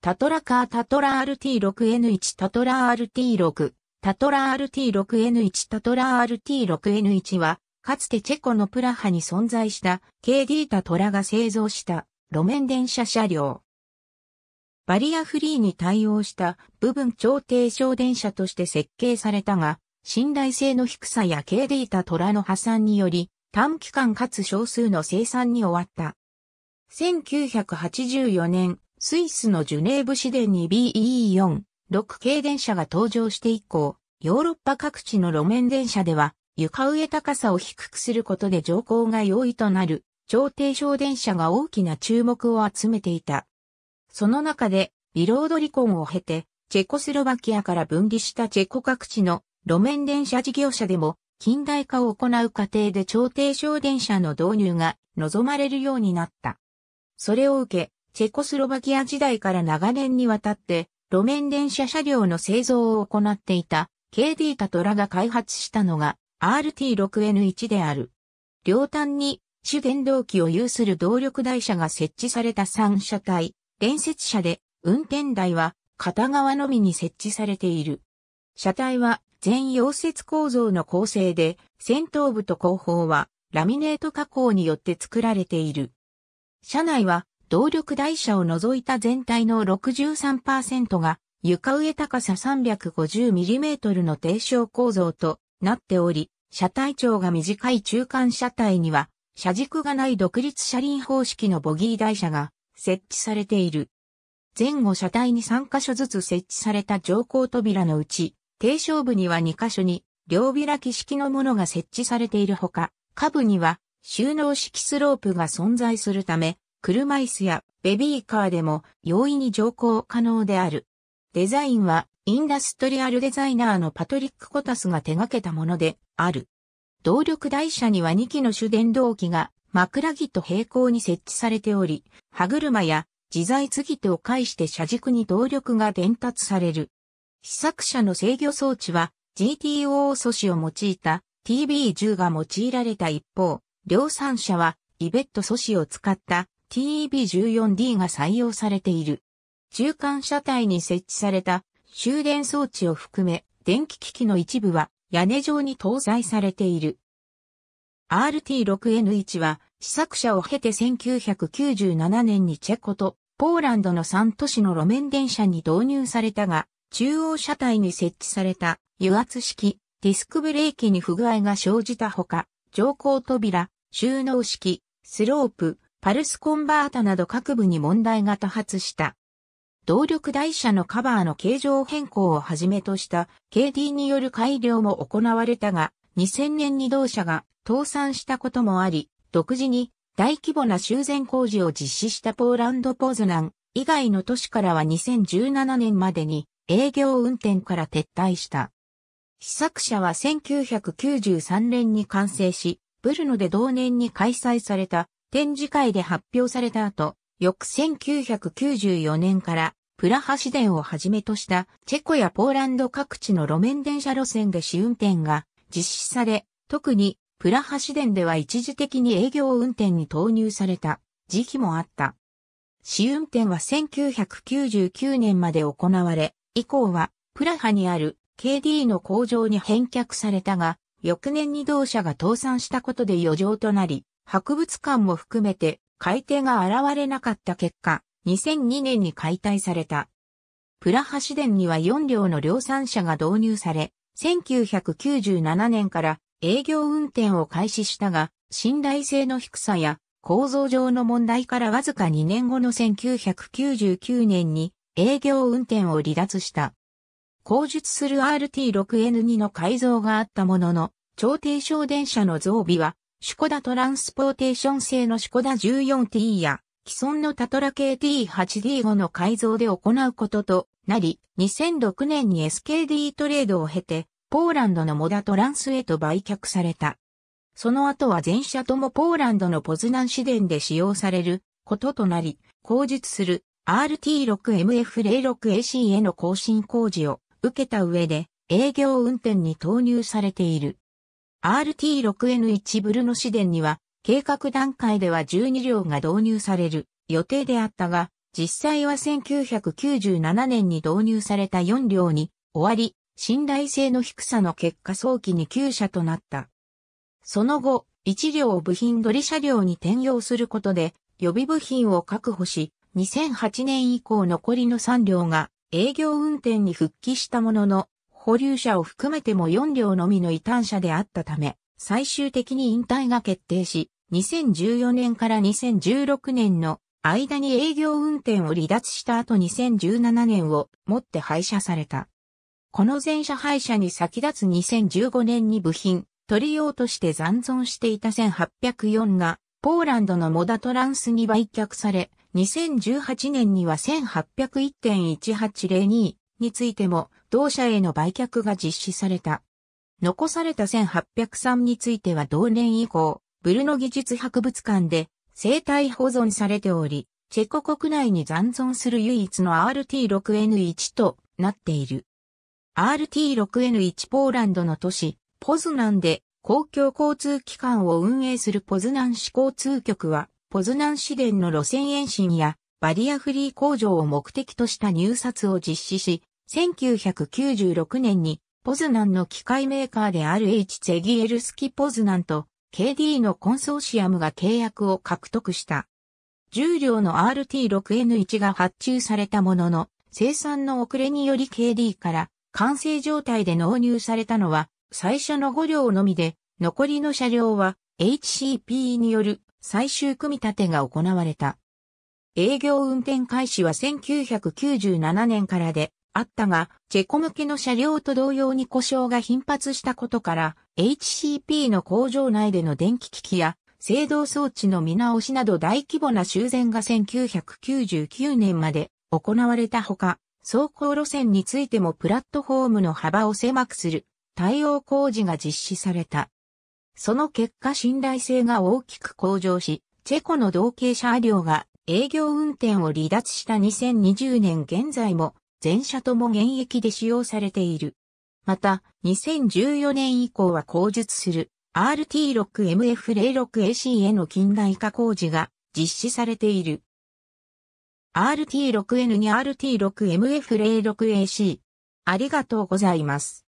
タトラカータトラ RT6N1 タトラ RT6 タトラ RT6N1 タトラ RT6N1 は、かつてチェコのプラハに存在した KD タトラが製造した路面電車車両。バリアフリーに対応した部分超低小電車として設計されたが、信頼性の低さや KD タトラの破産により、短期間かつ少数の生産に終わった。1984年、スイスのジュネーブ市電に BE4、6系電車が登場して以降、ヨーロッパ各地の路面電車では、床上高さを低くすることで乗降が容易となる、超低床電車が大きな注目を集めていた。その中で、ビロード離婚を経て、チェコスロバキアから分離したチェコ各地の路面電車事業者でも、近代化を行う過程で超低床電車の導入が望まれるようになった。それを受け、チェコスロバキア時代から長年にわたって路面電車車両の製造を行っていた KD タトラが開発したのが RT6N1 である。両端に主電動機を有する動力台車が設置された3車体、連接車で運転台は片側のみに設置されている。車体は全溶接構造の構成で、先頭部と後方はラミネート加工によって作られている。車内は動力台車を除いた全体の63%が床上高さ 350mm の低床構造となっており、車体長が短い中間車体には、車軸がない独立車輪方式のボギー台車が設置されている。前後車体に3箇所ずつ設置された乗降扉のうち、低床部には2箇所に両開き式のものが設置されているほか、下部には収納式スロープが存在するため、車椅子やベビーカーでも容易に乗降可能である。デザインはインダストリアルデザイナーのパトリック・コタスが手掛けたものである。動力台車には2機の主電動機が枕木と平行に設置されており、歯車や自在継ぎ手を介して車軸に動力が伝達される。試作車の制御装置は GTO 素子を用いた TB10 が用いられた一方、量産車はイベット素子を使った TEB14D が採用されている。中間車体に設置された終電装置を含め電気機器の一部は屋根上に搭載されている。RT6N1 は試作車を経て1997年にチェコとポーランドの3都市の路面電車に導入されたが、中央車体に設置された油圧式ディスクブレーキに不具合が生じたほか、乗降扉、収納式、スロープ、パルスコンバータなど各部に問題が多発した。動力台車のカバーの形状変更をはじめとした KD による改良も行われたが、2000年に同社が倒産したこともあり、独自に大規模な修繕工事を実施したポーランドポーズナン以外の都市からは2017年までに営業運転から撤退した。試作車は1993年に完成し、ブルノで同年に開催された展示会で発表された後、翌1994年からプラハ市電をはじめとしたチェコやポーランド各地の路面電車路線で試運転が実施され、特にプラハ市電では一時的に営業運転に投入された時期もあった。試運転は1999年まで行われ、以降はプラハにある KD の工場に返却されたが、翌年に同社が倒産したことで余剰となり、博物館も含めて買い手が現れなかった結果、2002年に解体された。プラハ市電には4両の量産車が導入され、1997年から営業運転を開始したが、信頼性の低さや構造上の問題からわずか2年後の1999年に営業運転を離脱した。工述する RT6N2 の改造があったものの、超低床電車の増備はシュコダトランスポーテーション製のシュコダ 14T や、既存のタトラ系 T8D5 の改造で行うこととなり、2006年に SKD トレードを経て、ポーランドのモダトランスへと売却された。その後は全車ともポーランドのポズナン市電で使用されることとなり、後述する RT6MF06AC への更新工事を受けた上で営業運転に投入されている。RT6N1 ブルノ市電には、計画段階では12両が導入される予定であったが、実際は1997年に導入された4両に終わり、信頼性の低さの結果早期に9社となった。その後、1両を部品取り車両に転用することで、予備部品を確保し、2008年以降残りの3両が営業運転に復帰したものの、保留者を含めても4両のみの異端者であったため、最終的に引退が決定し、2014年から2016年の間に営業運転を離脱した後2017年をもって廃車された。この全車廃車に先立つ2015年に部品、取り用として残存していた1804が、ポーランドのモダトランスに売却され、2018年には1801.1802についても、同社への売却が実施された。残された1803については同年以降、ブルノ技術博物館で生体保存されており、チェコ国内に残存する唯一の RT6N1 となっている。RT6N1 ポーランドの都市、ポズナンで公共交通機関を運営するポズナン市交通局は、ポズナン市電の路線延伸やバリアフリー工場を目的とした入札を実施し、1996年にポズナンの機械メーカーである H ゼギエルスキポズナンと KD のコンソーシアムが契約を獲得した。重量の RT6N1 が発注されたものの、生産の遅れにより KD から完成状態で納入されたのは最初の5両のみで、残りの車両は HCP による最終組み立てが行われた。営業運転開始は1997年からで、あったが、チェコ向けの車両と同様に故障が頻発したことから、HCP の工場内での電気機器や、制動装置の見直しなど大規模な修繕が1999年まで行われたほか、走行路線についてもプラットフォームの幅を狭くする対応工事が実施された。その結果信頼性が大きく向上し、チェコの同系車両が営業運転を離脱した2020年現在も全車とも現役で使用されている。また、2014年以降は後述する RT6MF06AC への近代化工事が実施されている。RT6N に RT6MF06AC。ありがとうございます。